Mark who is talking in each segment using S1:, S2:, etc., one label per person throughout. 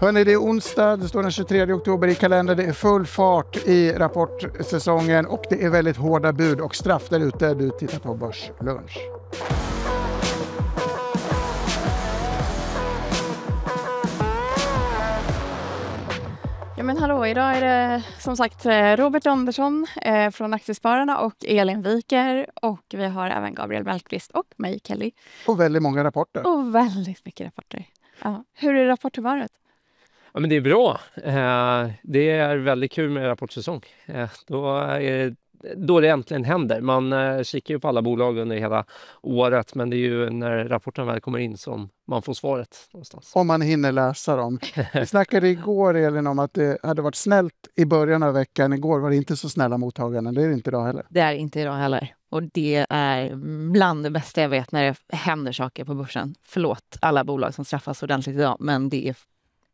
S1: Hörni, det är onsdag, det står den 23 oktober i kalendern. Det är full fart i rapportsäsongen och det är väldigt hårda bud och straff där ute. Du tittar på Börslunch.
S2: Ja men hallå, idag är det som sagt eh, Robert Andersson eh, från Aktiespararna och Elin Wiker och vi har även Gabriel Mellqvist och mig, Kelly.
S1: Och väldigt många rapporter. Och
S2: väldigt mycket rapporter. Ja. Hur är rapporthumöret?
S3: Ja, men det är bra. Eh, det är väldigt kul med rapportsäsong. Eh, då är det då det äntligen händer. Man eh, kikar ju på alla bolag under hela året men det är ju när rapporten väl kommer in som man får svaret. någonstans. Om man hinner läsa dem.
S1: Vi snackade igår Elin om att det hade varit snällt i början av veckan. Igår var det inte så snälla mottaganden. Det är det inte idag heller.
S4: Det är inte idag heller. Och det är bland det bästa jag vet när det händer saker på börsen. Förlåt alla bolag som straffas ordentligt idag, men det är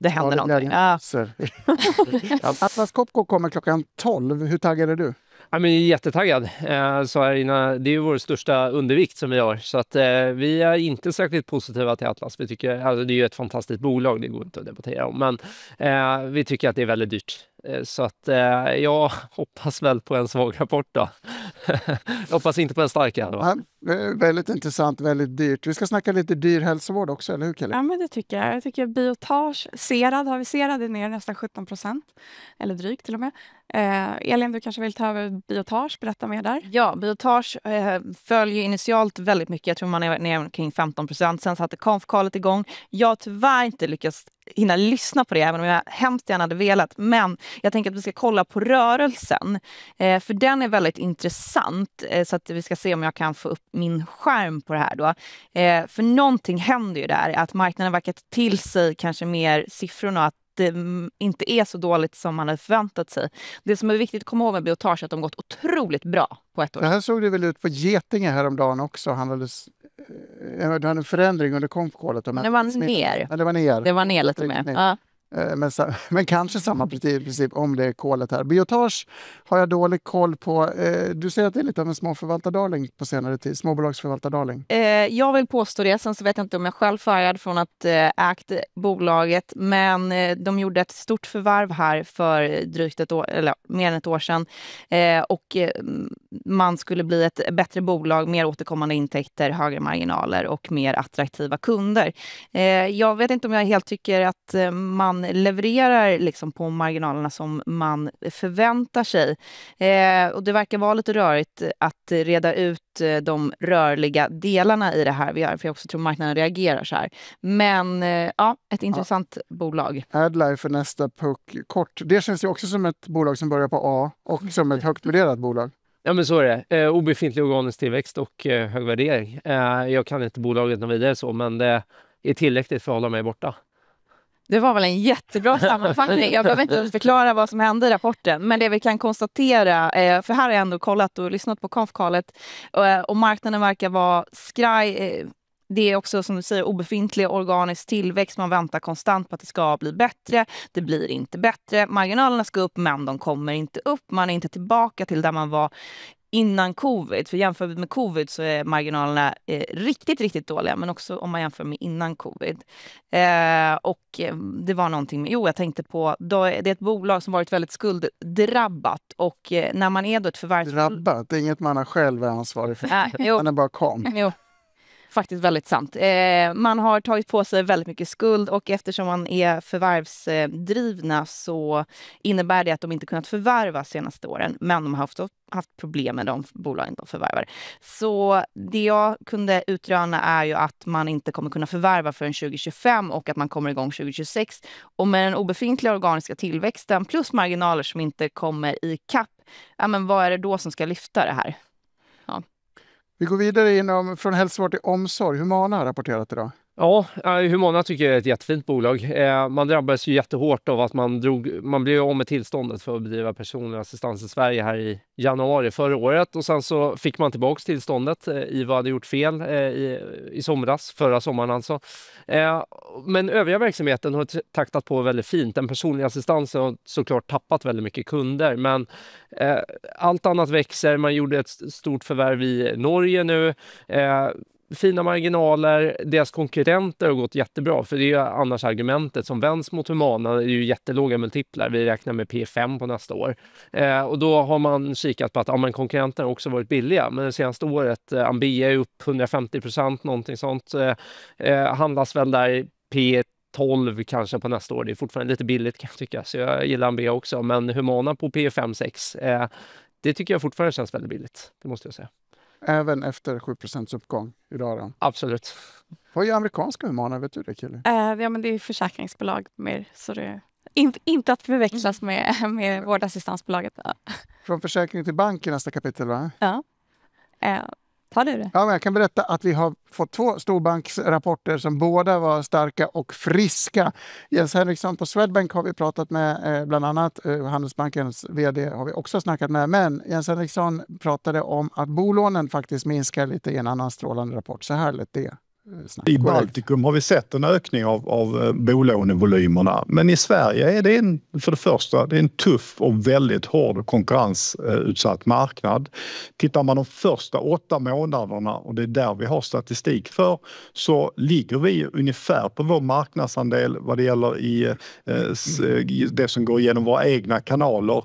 S4: det
S1: händer ja, någonting. Ja. Atlas Copco kommer klockan 12. Hur taggad är du?
S3: Ja, men jag är jättetaggad. Eh, så här innan, det är ju vår största undervikt som vi har. Så att, eh, vi är inte särskilt positiva till Atlas. Vi tycker, alltså, det är ju ett fantastiskt bolag, det går inte att debattera om. Men eh, vi tycker att det är väldigt dyrt. Eh, så att eh, jag hoppas väl på en svag rapport då. jag hoppas inte på en starkare.
S1: Nej, väldigt intressant, väldigt dyrt. Vi ska snacka lite dyr hälsovård också, eller hur Kelly? Ja,
S2: men det tycker jag. Jag tycker Biotage, Serad, har vi Serad är ner nästan 17 procent, eller drygt till och med. Eh, Elin, du kanske vill ta över Biotage, berätta mer där. Ja, Biotage eh, följer initialt väldigt mycket. Jag tror man
S4: är ner kring 15 procent. Sen satte konfkalet igång. Jag har tyvärr inte lyckats hinna lyssna på det, även om jag hemskt gärna hade velat. Men jag tänker att vi ska kolla på rörelsen, eh, för den är väldigt intressant. Eh, så att vi ska se om jag kan få upp min skärm på det här. Då. Eh, för någonting händer ju där, att marknaden verkar ta till sig kanske mer siffrorna, att det mm, inte är så dåligt som man hade förväntat sig. Det som är viktigt att komma ihåg med biotage är att de gått otroligt bra på ett år.
S1: Det här såg det väl ut på Getinge häromdagen också, handlades Eh, det var en förändring under konfkolet. Det var ner. det var ner. Det var ner lite mer. Ja. Eh, men, men, kanske samma princip om det är kolet här. Biotage har jag dålig koll på. Eh, du säger att det är lite av en småförvaltardarling på senare tid, småbolagsförvaltardarling.
S4: Eh, jag vill påstå det, sen så vet jag inte om jag själv färgad från att ägt bolaget, men de gjorde ett stort förvärv här för drygt ett år, eller mer än ett år sedan och man skulle bli ett bättre bolag, mer återkommande intäkter, högre marginaler och mer attraktiva kunder. Jag vet inte om jag helt tycker att man man levererar liksom på marginalerna som man förväntar sig. Eh, och det verkar vara lite rörigt att reda ut eh, de rörliga delarna i det här vi gör, för jag också tror marknaden reagerar så här. Men eh, ja, ett intressant ja. bolag.
S1: Adlife är nästa puck kort. Det känns ju också som ett bolag som börjar på A och som ett högt
S3: värderat bolag. Ja, men så är det. Eh, obefintlig organisk tillväxt och eh, hög värdering. Eh, jag kan inte bolaget något vidare så, men det är tillräckligt för att hålla mig borta.
S4: Det var väl en jättebra sammanfattning. Jag behöver inte förklara vad som hände i rapporten, men det vi kan konstatera, eh, för här har jag ändå kollat och lyssnat på konfkalet eh, och marknaden verkar vara skraj. Eh, det är också som du säger obefintlig organisk tillväxt. Man väntar konstant på att det ska bli bättre. Det blir inte bättre. Marginalerna ska upp, men de kommer inte upp. Man är inte tillbaka till där man var innan covid. För jämför med covid så är marginalerna eh, riktigt, riktigt dåliga, men också om man jämför med innan covid. Eh, och eh, det var någonting med, jo, jag tänkte på, då, det är ett bolag som varit väldigt skulddrabbat och eh, när man är
S1: då ett förvärvsbolag... Drabbat, det är inget man själv är ansvarig för, äh, man är bara kom.
S4: Jo faktiskt väldigt sant. Eh, man har tagit på sig väldigt mycket skuld och eftersom man är förvärvsdrivna så innebär det att de inte kunnat förvärva de senaste åren, men de har haft, haft problem med de bolagen de förvärvar. Så det jag kunde utröna är ju att man inte kommer kunna förvärva förrän 2025 och att man kommer igång 2026. Och med den obefintliga organiska tillväxten plus marginaler som inte kommer i kapp, ja, men vad är det då som ska lyfta det här?
S1: Vi går vidare inom, från hälsovård till omsorg. Humana har rapporterat idag.
S3: Ja, eh, Humana tycker jag är ett jättefint bolag. Eh, man drabbades ju jättehårt av att man, drog, man blev av med tillståndet för att bedriva personlig assistans i Sverige här i januari förra året och sen så fick man tillbaka tillståndet. Eh, IVA hade gjort fel i, i somras, förra sommaren alltså. Men övriga verksamheten har taktat på väldigt fint. Den personliga assistansen har såklart tappat väldigt mycket kunder, men allt annat växer. Man gjorde ett stort förvärv i Norge nu fina marginaler. Deras konkurrenter har gått jättebra, för det är ju annars argumentet som vänds mot Humana. Det är ju jättelåga multiplar. Vi räknar med P5 på nästa år. Eh, och då har man kikat på att ja, men konkurrenterna också varit billiga. Men det senaste året, eh, Ambea är upp 150 procent, någonting sånt. Eh, eh handlas väl där P 12 kanske på nästa år. Det är fortfarande lite billigt kan jag tycka, så jag gillar Ambea också. Men Humana på P5-6, eh, det tycker jag fortfarande känns väldigt billigt. Det måste jag säga.
S1: Även efter 7 uppgång idag? Då. Absolut. Vad gör amerikanska Humana? Vet du det, Kille?
S2: Uh, ja, men det är försäkringsbolag mer. Så det, in, inte att förväxlas mm. med, med vårdassistansbolaget. Från försäkring
S1: till bank i nästa kapitel, va?
S2: Ja. Uh, Tar du det?
S1: Ja, jag kan berätta att vi har fått två storbanksrapporter som båda var starka och friska. Jens Henriksson på Swedbank har vi pratat med, eh, bland annat eh, Handelsbankens vd har vi också snackat med. Men Jens Henriksson pratade om att bolånen faktiskt minskar lite i en annan strålande rapport. Så här lät det. I Baltikum har vi sett en ökning av, av eh, bolånevolymerna men i Sverige är det en, för det första det är en tuff och väldigt hård och konkurrensutsatt marknad. Tittar man de första åtta månaderna och det är där vi har statistik för så ligger vi ungefär på vår marknadsandel vad det gäller i eh, eh, det som går genom våra egna kanaler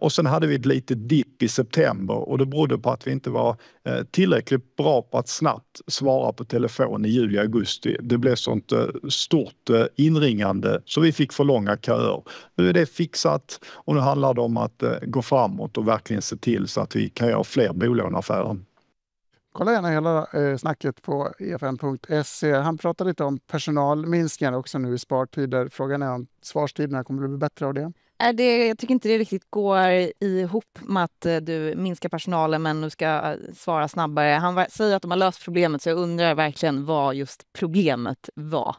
S1: och sen hade vi ett litet dipp i september och det berodde på att vi inte var tillräckligt bra på att snabbt svara på telefon i juli, augusti. Det blev sånt eh, stort eh, inringande så vi fick för långa köer. Nu är det fixat och nu handlar det om att eh, gå framåt och verkligen se till så att vi kan göra fler bolåneaffärer. Kolla gärna hela snacket på efn.se. Han pratade lite om personalminskningar också nu i spartider. Frågan är om svarstiderna kommer att bli bättre av det?
S4: Är äh, det, jag tycker inte det riktigt går ihop med att eh, du minskar personalen men du ska eh, svara snabbare. Han säger att de har löst problemet så jag undrar verkligen vad just problemet var.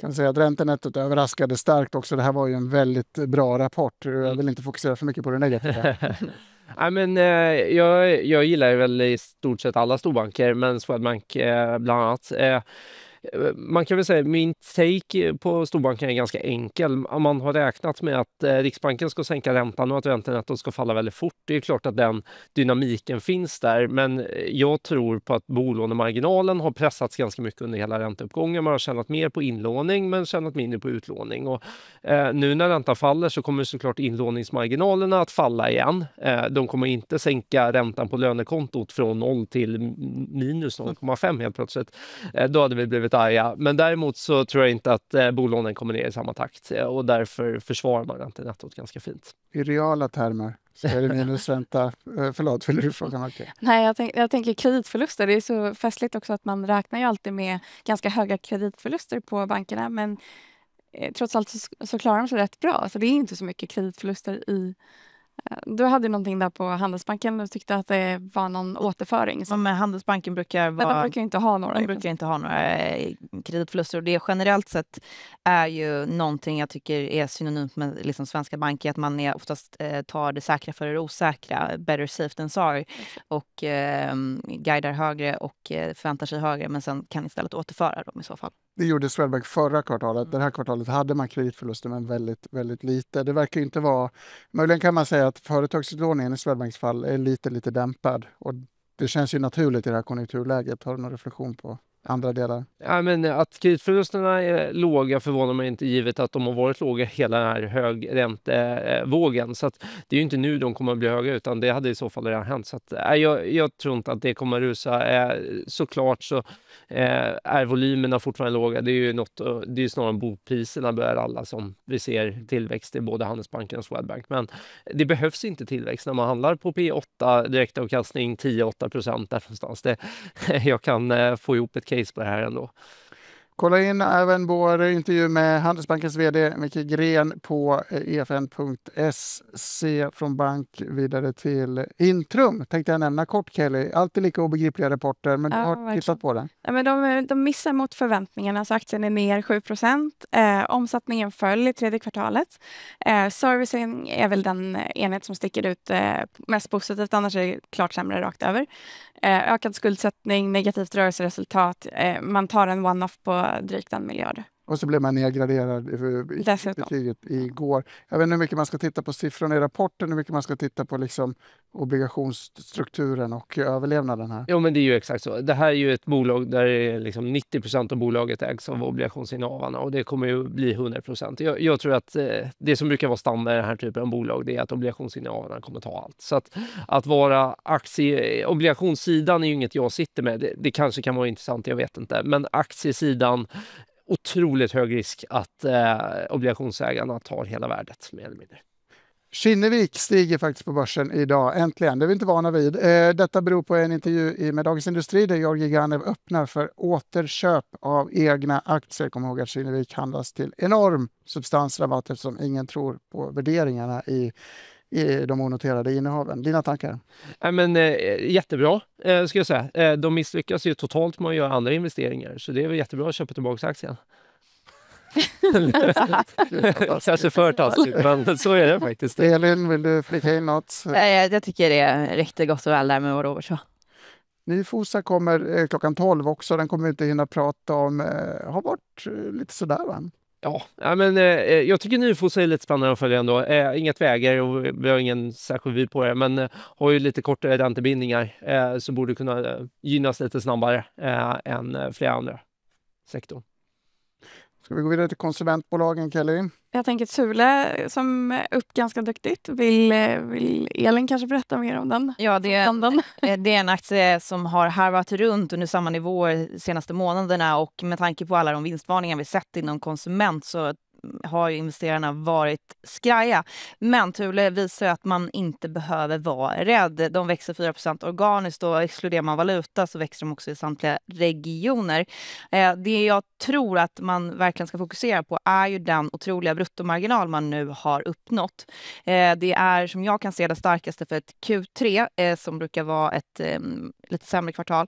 S1: kan säga att räntenettot överraskade starkt också. Det här var ju en väldigt bra rapport. Jag mm. vill inte fokusera för mycket på det negativa.
S3: ja, men, eh, jag, jag gillar väl i stort sett alla storbanker, men Swedbank bland annat. Eh, man kan väl säga min take eh, på storbanken är ganska enkel. Man har räknat med att eh, Riksbanken ska sänka räntan och att räntenettot ska falla väldigt fort. Det är klart att den dynamiken finns där, men jag tror på att bolånemarginalen har pressats ganska mycket under hela ränteuppgången. Man har tjänat mer på inlåning, men tjänat mindre på utlåning. Och, nu när räntan faller så kommer såklart inlåningsmarginalerna att falla igen. de kommer inte sänka räntan på lönekontot från 0 till minus 0,5 helt plötsligt. då hade vi blivit otroligt arga. Men däremot så tror jag inte att eh, bolånen kommer ner i samma takt eh, och därför försvarar man räntenettot ganska fint.
S1: I reala termer så är det minusränta. Eh, förlåt, vill du fråga okay.
S2: Nej, jag, tänk, jag, tänker kreditförluster. Det är så festligt också att man räknar ju alltid med ganska höga kreditförluster på bankerna. Men eh, trots allt så, så klarar de sig rätt bra. Så det är inte så mycket kreditförluster i Eh, du hade någonting där på Handelsbanken. Du tyckte att det var någon återföring. Så. Men Handelsbanken brukar vara... De brukar inte ha några. brukar
S4: inte ha några kreditförluster. Och det generellt sett är ju någonting jag tycker är synonymt med liksom svenska banker. Att man är oftast eh, tar det säkra för det osäkra. Better safe than sorry. Och eh, guidar högre och eh, förväntar sig högre. Men sen kan istället återföra dem i så fall.
S1: Det gjorde Swedbank förra kvartalet. Mm. Det här kvartalet hade man kreditförluster, men väldigt, väldigt lite. Det verkar inte vara... Möjligen kan man säga att företagsutlåningen i Swedbanks fall är lite, lite dämpad. Och det känns ju naturligt i det här konjunkturläget. Har du någon reflektion på andra delar?
S3: Ja, men att kreditförlusterna är låga förvånar mig inte givet att de har varit låga hela den här högräntevågen. Så att det är ju inte nu de kommer att bli höga utan det hade i så fall redan hänt. Så att, äh, jag, jag, tror inte att det kommer att rusa. Äh, såklart så äh, är volymerna fortfarande låga. Det är ju något, det är snarare bopriserna börjar alla som vi ser tillväxt i både Handelsbanken och Swedbank. Men det behövs inte tillväxt när man handlar på P8 direktavkastning 10-8 procent där någonstans. Det, jag kan få ihop ett case på det här ändå.
S1: Kolla in även vår intervju med Handelsbankens vd Micke Gren på efn.se eh, e från bank vidare till Intrum. Tänkte jag nämna kort Kelly, alltid lika obegripliga rapporter, men ja, du har verkligen. tittat på den.
S2: Ja, men de, eh, de missar mot förväntningarna, så alltså, aktien är ner 7 eh, Omsättningen föll i tredje kvartalet. Eh, servicing är väl den eh, enhet som sticker ut eh, mest positivt, annars är det klart sämre rakt över. Eh, ökad skuldsättning, negativt rörelseresultat. man tar en one-off på drygt en miljard.
S1: Och så blev man nedgraderad i, betyget igår. Jag vet inte hur mycket man ska titta på siffrorna i rapporten, hur mycket man ska titta på liksom obligationsstrukturen och överlevnaden här.
S3: Ja, men det är ju exakt så. Det här är ju ett bolag där liksom 90 procent av bolaget ägs av obligationsinnehavarna och det kommer ju bli 100 procent. Jag, jag, tror att eh, det som brukar vara standard i den här typen av bolag, det är att obligationsinnehavarna kommer ta allt. Så att, att vara aktie... Obligationssidan är ju inget jag sitter med. Det, det kanske kan vara intressant, jag vet inte. Men aktiesidan otroligt hög risk att eh, obligationsägarna tar hela värdet mer eller mindre.
S1: Kinnevik stiger faktiskt på börsen idag, äntligen. Det är vi inte vana vid. Eh, detta beror på en intervju med Dagens Industri där Georgi Ganev öppnar för återköp av egna aktier. Kom ihåg att Kinnevik handlas till enorm substansrabatt eftersom ingen tror på värderingarna i i de onoterade innehaven. Dina tankar?
S3: Ja, men, eh, jättebra, eh, skulle jag säga. Eh, de misslyckas ju totalt med att göra andra investeringar, så det är väl jättebra att köpa tillbaka aktien. Kanske för taskigt, men så är det faktiskt. Elin, vill du flika in något?
S4: Eh,
S1: jag, tycker det är riktigt gott och väl där med vad Robert sa. Nyfosa kommer eh, klockan 12 också. Den kommer vi inte hinna prata om. Eh, Har varit lite sådär, va? Ja,
S3: men, eh, eh jag tycker Nyfosa är lite spännande att följa ändå. Eh, inget vägar och vi har ingen särskild vy på det, men eh, har ju lite kortare räntebindningar eh, så borde kunna eh, gynnas lite snabbare eh, än flera andra sektorn.
S1: Ska vi gå vidare till konsumentbolagen, Kelly?
S2: Jag tänker Thule som är upp ganska duktigt. Vill, vill Elin kanske berätta mer om den?
S4: Ja, det är, en, eh, det är en aktie som har harvat runt under samma nivåer de senaste månaderna och med tanke på alla de vinstvarningar vi sett inom konsument så har investerarna varit skraja. Men Thule visar att man inte behöver vara rädd. De växer 4 organiskt och exkluderar man valuta så växer de också i samtliga regioner. Eh, det jag tror att man verkligen ska fokusera på är ju den otroliga bruttomarginal man nu har uppnått. Eh, det är som jag kan se det starkaste för ett Q3 eh, som brukar vara ett ehm, lite sämre kvartal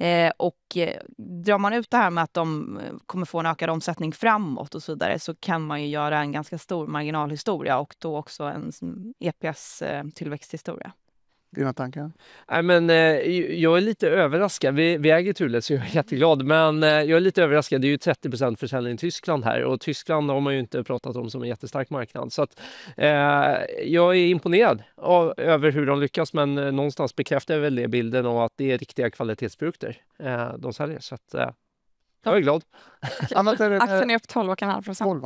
S4: Eh, och eh, drar man ut det här med att de eh, kommer få en ökad omsättning framåt och så vidare så kan man ju göra en ganska stor marginalhistoria och då också en EPS-tillväxthistoria
S3: dina tankar? Nej, men, eh, jag är lite överraskad. Vi, vi äger Thule, så jag är jätteglad. Men eh, jag är lite överraskad. Det är ju 30 försäljning i Tyskland här och Tyskland har man ju inte pratat om som en jättestark marknad. Så att, eh, jag är imponerad av, över hur de lyckas, men eh, någonstans bekräftar väl det bilden av att det är riktiga kvalitetsprodukter eh, de säljer. Så att, eh, jag är glad.
S2: Aktien är upp 12,5 procent.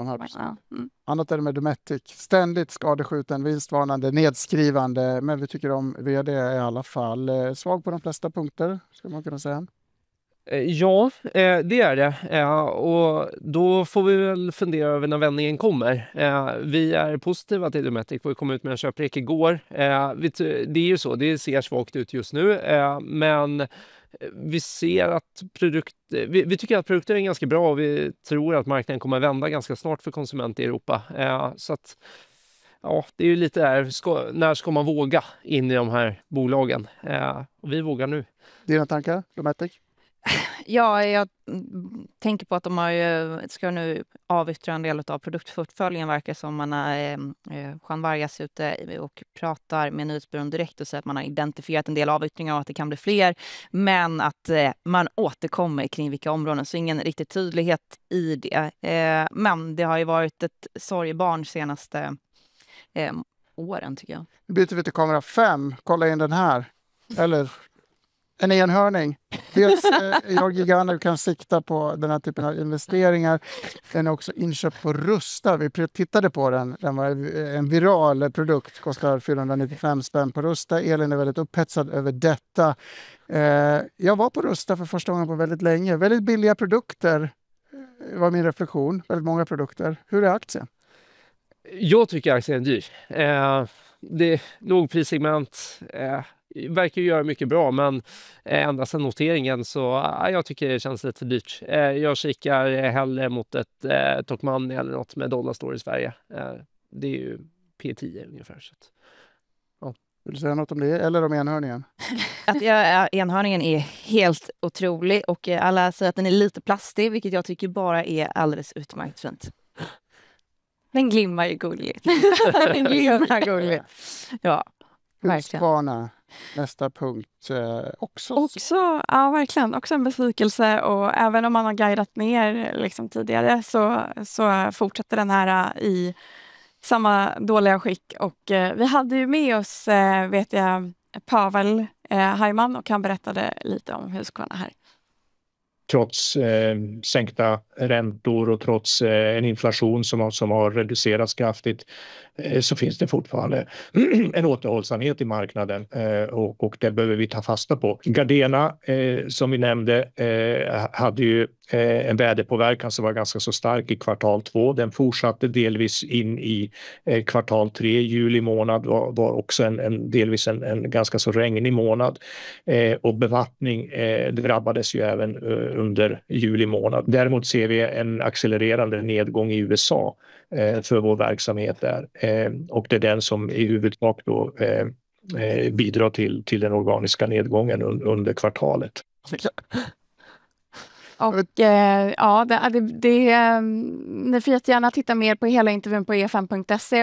S3: Mm. Annat är det med
S1: Dometic. Ständigt skadeskjuten, vinstvarnande, nedskrivande. Men vi tycker om vd i
S3: alla fall. Eh, svag på de flesta punkter, skulle man kunna säga. Eh, ja, eh, det är det. Och då får vi väl fundera över när vändningen kommer. Vi är positiva till Dometic. Vi kom ut med en köprek igår. Det är ju så, det ser svagt ut just nu, men vi ser att produkter, vi, vi, tycker att produkter är ganska bra och vi tror att marknaden kommer att vända ganska snart för konsumenter i Europa. Eh, så att, ja, det är ju lite där, ska, när ska man våga in i de här bolagen? Eh, och vi vågar nu. Dina tankar, Dometic?
S4: Ja, jag tänker på att de har, ska nu avyttra en del av produktportföljen verkar som. Man har, eh, eh Jean Vargas ute och pratar med nyhetsbyrån direkt och säger att man har identifierat en del avyttringar och att det kan bli fler. Men att eh, man återkommer kring vilka områden, så ingen riktig tydlighet i det. Eh, men det har ju varit ett sorgebarn senaste eh, åren tycker jag.
S1: Nu Byter vi till kamera 5, kolla in den här. Eller en enhörning. Dels eh, jag Gigander kan sikta på den här typen av investeringar. Den är också inköpt på Rusta. Vi tittade på den. Den var en viral produkt, kostar 495 spänn på Rusta. Elin är väldigt upphetsad över detta. Eh, jag var på Rusta för första gången på väldigt länge. Väldigt billiga produkter eh, var min reflektion. Väldigt många produkter. Hur är aktien?
S3: Jag tycker aktien är dyr. Eh, det är lågprissegment. Eh verkar ju göra mycket bra, men eh, ända sen noteringen så ah, jag tycker det känns lite för dyrt. Eh, jag kikar eh, hellre mot ett eh, Tokmanni eller något med dollarstore i Sverige. det är ju P10 ungefär. Så att,
S1: ja. Vill du säga något om det eller om enhörningen?
S4: att jag, enhörningen är helt otrolig och alla säger att den är lite plastig, vilket jag tycker bara är alldeles utmärkt fint. Den glimmar ju
S2: gulligt. den glimmar gulligt. Ja, verkligen. Husqvarna
S1: nästa punkt eh,
S2: också. Också, ja verkligen, också en besvikelse och även om man har guidat ner liksom tidigare så, så fortsätter den här eh, i samma dåliga skick och eh, vi hade ju med oss, vet jag, Pavel eh, Hajman och han berättade lite om Husqvarna här
S3: trots eh, sänkta räntor och trots eh, en inflation som, som har reducerats kraftigt eh, så finns det fortfarande en återhållsamhet i marknaden eh, och, och det behöver vi ta fasta på. Gardena, eh, som vi nämnde, eh, hade ju en väderpåverkan som var ganska så stark i kvartal två. Den fortsatte delvis in i kvartal tre. Juli månad var, var också en, en delvis en, en, ganska så regnig månad och bevattning drabbades ju även under juli månad. Däremot ser vi en accelererande nedgång i USA eh, för vår verksamhet där eh, och det är den som i huvudsak då eh, bidrar till, till den organiska nedgången under kvartalet.
S2: Och eh, ja, det, det, det, mm, ni får jättegärna titta mer på hela intervjun på e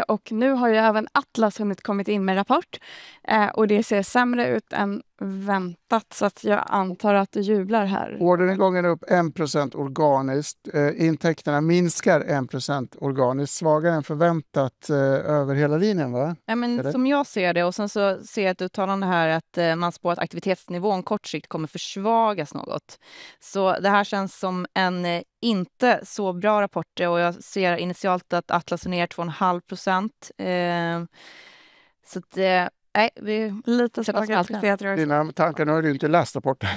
S2: och nu har ju även Atlas hunnit kommit in med rapport eh, och det ser sämre ut än väntat, så att jag antar att du jublar här.
S1: Orderingången är upp 1 organiskt. Eh, intäkterna minskar 1 organiskt, svagare än förväntat eh, över hela linjen, va? Ja, men som
S4: jag ser det, och sen så ser jag ett uttalande här att eh, man spår att aktivitetsnivån kort sikt kommer försvagas något. Så det här känns som en eh, inte så bra rapport och jag ser initialt att Atlas är ner 2,5 procent. Eh, så att, eh, Nej, vi är lite svaga.
S3: Dina tankar, nu har du inte läst rapporten.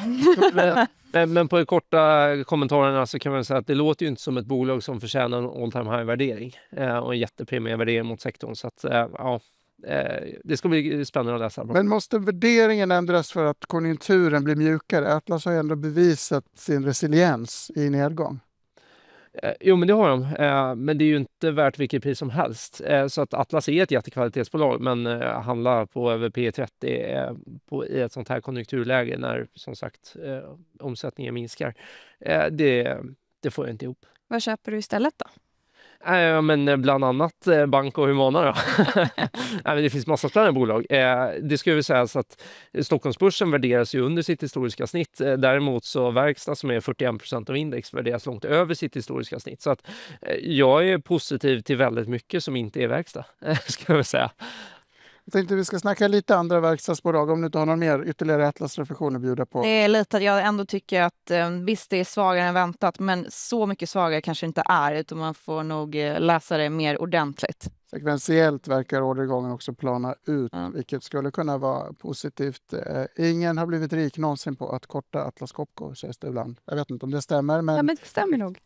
S3: men, men på de korta kommentarerna så kan man säga att det låter ju inte som ett bolag som förtjänar en all time high-värdering eh, och en jättepremievärdering mot sektorn. Så att, eh, ja, eh, det ska bli spännande att läsa. Men
S1: måste värderingen ändras för att konjunkturen blir mjukare? Atlas har ju ändå bevisat sin resiliens i nedgång.
S3: Eh, jo, men det har de. Eh, men det är ju inte värt vilket pris som helst. Eh, så att Atlas är ett jättekvalitetsbolag, men handla på över P 30 e på, i ett sånt här konjunkturläge när som sagt omsättningen minskar. Det, det får jag inte ihop. Vad köper du istället då? Eh, men eh, bland annat eh, och Humana. Då. Nej, det finns massa spännande bolag. Eh, det ska ju sägas att Stockholmsbörsen värderas ju under sitt historiska snitt. Eh, däremot så verkstad som är 41 procent av index värderas långt över sitt historiska snitt. Så att eh, jag är positiv till väldigt mycket som inte är verkstad, ska jag säga.
S1: Jag tänkte vi ska snacka lite andra verkstadsbolag om du inte har någon mer ytterligare Atlas-reflektion att bjuda på. Det är
S4: lite att jag ändå tycker att eh, visst, det är svagare än väntat, men så mycket svagare kanske inte är, utan man får nog eh, läsa det mer ordentligt.
S1: Sekventiellt verkar orderingången också plana ut, mm. vilket skulle kunna vara positivt. Eh, ingen har blivit rik någonsin på att korta Atlas Copco, sägs det ibland. Jag vet inte om det stämmer, men...
S2: Ja, men det stämmer nog.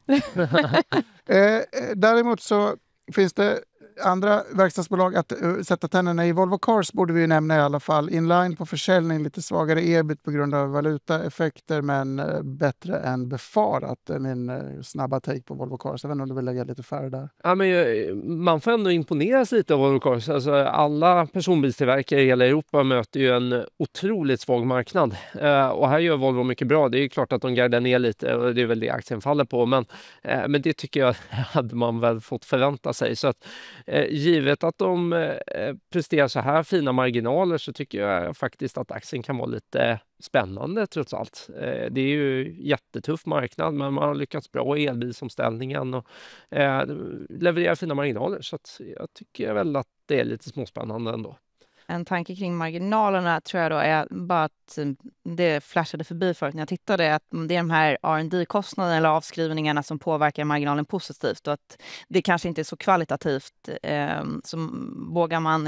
S1: Däremot så finns det andra verkstadsbolag att uh, sätta tänderna i. Volvo Cars borde vi nämna i alla fall. Inline på försäljning, lite svagare ebit på grund av valutaeffekter men uh, bättre än befarat. Det är min uh, snabba take på Volvo Cars. Jag vet inte om du vill lägga lite färre där?
S3: Ja, men, man får ändå imponeras lite av Volvo Cars. Alltså, alla personbilstillverkare i hela Europa möter ju en otroligt svag marknad och här gör Volvo mycket bra. Det är klart att de gardar ner lite och det är väl det aktien faller på. Men, men det tycker jag hade man väl fått förvänta sig. Så att, Eh, givet att de eh, eh, presterar så här fina marginaler så tycker jag faktiskt att aktien kan vara lite spännande trots allt. det är ju jättetuff marknad, men man har lyckats bra i elbilsomställningen och levererar fina marginaler. Så jag tycker väl att det är lite småspännande ändå
S4: en tanke kring marginalerna tror jag då är bara att eh, det flashade förbi förut när jag tittade, att det är de här rd kostnaderna eller avskrivningarna som påverkar marginalen positivt och att det kanske inte är så kvalitativt. Eh, så vågar man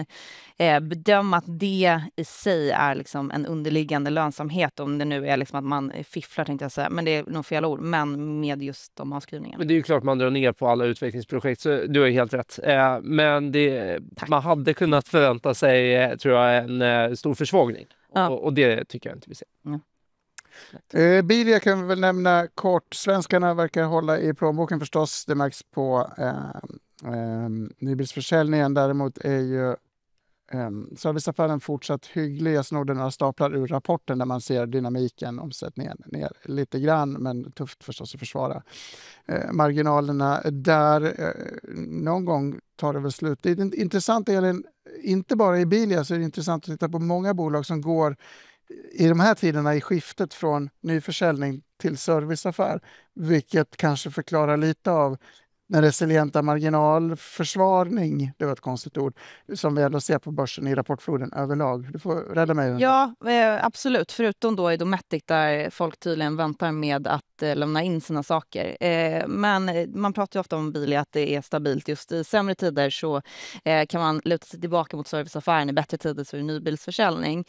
S4: eh, bedöma att det i sig är liksom en underliggande lönsamhet, om det nu är liksom att man fifflar tänkte jag säga, men det är nog fel ord, men med just de avskrivningarna.
S3: Men det är ju klart man drar ner på alla utvecklingsprojekt, så du har helt rätt. Eh, men det, man hade kunnat förvänta sig eh, tror jag, en eh, stor försvagning. Ja. Och, och, det tycker jag inte vi ser. Mm.
S1: Eh, Bilia kan vi väl nämna kort. Svenskarna verkar hålla i plånboken förstås. Det märks på eh, eh, nybilsförsäljningen. Däremot är ju eh, serviceaffären fortsatt hygglig. Jag snodde några staplar ur rapporten där man ser dynamiken, omsättningen ner lite grann, men tufft förstås att försvara. Eh, marginalerna där, eh, någon gång tar det väl slut. Det är intressant, Elin, inte bara i Bilia så är det intressant att titta på många bolag som går i de här tiderna i skiftet från nyförsäljning till serviceaffär, vilket kanske förklarar lite av den resilienta marginalförsvarning, det var ett konstigt ord, som vi ändå ser på börsen i rapportfloden överlag. Du får rädda mig. Ja,
S4: eh, absolut. Förutom då i Dometic där folk tydligen väntar med att eh, lämna in sina saker. Eh, men man pratar ju ofta om Bilia att det är stabilt. Just i sämre tider så kan man luta sig tillbaka mot serviceaffären. I bättre tider så är det nybilsförsäljning.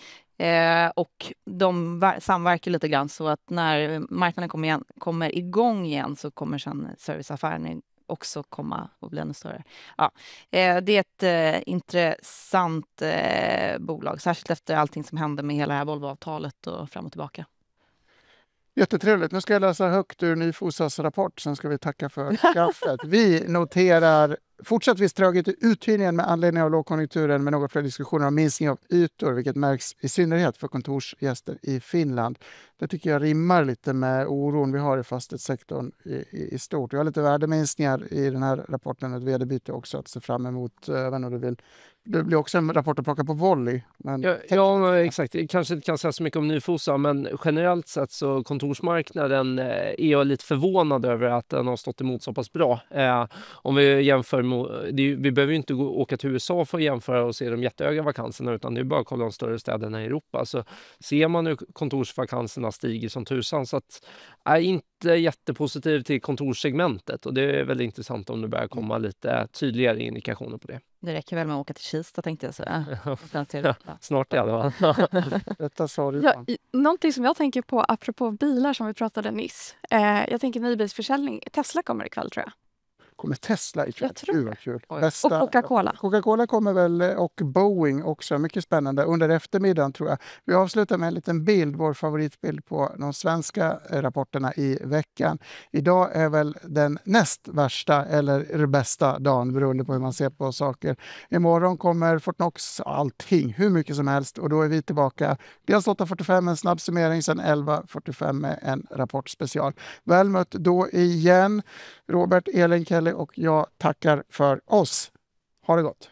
S4: och de samverkar lite grann så att när marknaden kommer, igen, kommer igång igen så kommer sen serviceaffären också komma och bli ännu större. Ja, eh, det är ett eh, intressant eh, bolag, särskilt efter allting som hände med hela Volvoavtalet och fram och tillbaka.
S1: Jättetrevligt. Nu ska jag läsa högt ur Nyfosas rapport, sen ska vi tacka för kaffet. Vi noterar fortsatt viss tröghet i uthyrningen med anledning av lågkonjunkturen med något fler diskussioner om minskning av ytor, vilket märks i synnerhet för kontorsgäster i Finland. Det tycker jag rimmar lite med oron vi har i fastighetssektorn i, i stort. Vi har lite värdeminskningar i den här rapporten, och ett vd-byte också att se fram emot, eh, även om det vill det blir också en rapport att plocka på volley.
S3: Men ja, ja, exakt. Jag kanske inte kan säga så mycket om Nyfosa, men generellt sett så kontorsmarknaden eh, är jag lite förvånad över att den har stått emot så pass bra. Eh, om vi jämför med, det, vi behöver ju inte gå, åka till USA för att jämföra och se de jättehöga vakanserna, utan det är bara att kolla de större städerna i Europa. Så ser man hur kontorsvakanserna stiger som tusan. Så att, är inte jättepositiv till kontorssegmentet och det är väldigt intressant om det börjar komma lite tydligare indikationer på det.
S4: Det räcker väl med att åka till Kista tänkte jag säga. Ja. ja
S3: snart i alla fall.
S4: Detta sa du. Ja,
S2: någonting som jag tänker på apropå bilar som vi pratade nyss. Eh, jag tänker nybilsförsäljning. Tesla kommer ikväll tror jag
S1: kommer Tesla ikväll. Jag tror det. Kul. Bästa, och Coca-Cola. Coca-Cola kommer väl, eh, och Boeing också. Mycket spännande. Under eftermiddagen, tror jag. Vi avslutar med en liten bild, vår favoritbild på de svenska eh, rapporterna i veckan. Idag är väl den näst värsta, eller bästa dagen, beroende på hur man ser på saker. Imorgon kommer Fortnox allting, hur mycket som helst. Och då är vi tillbaka dels 8.45 med en snabb summering, sen 11.45 med en Rapportspecial. Väl mött då igen, Robert, Elin, Kelly och jag tackar för oss. Ha det gott!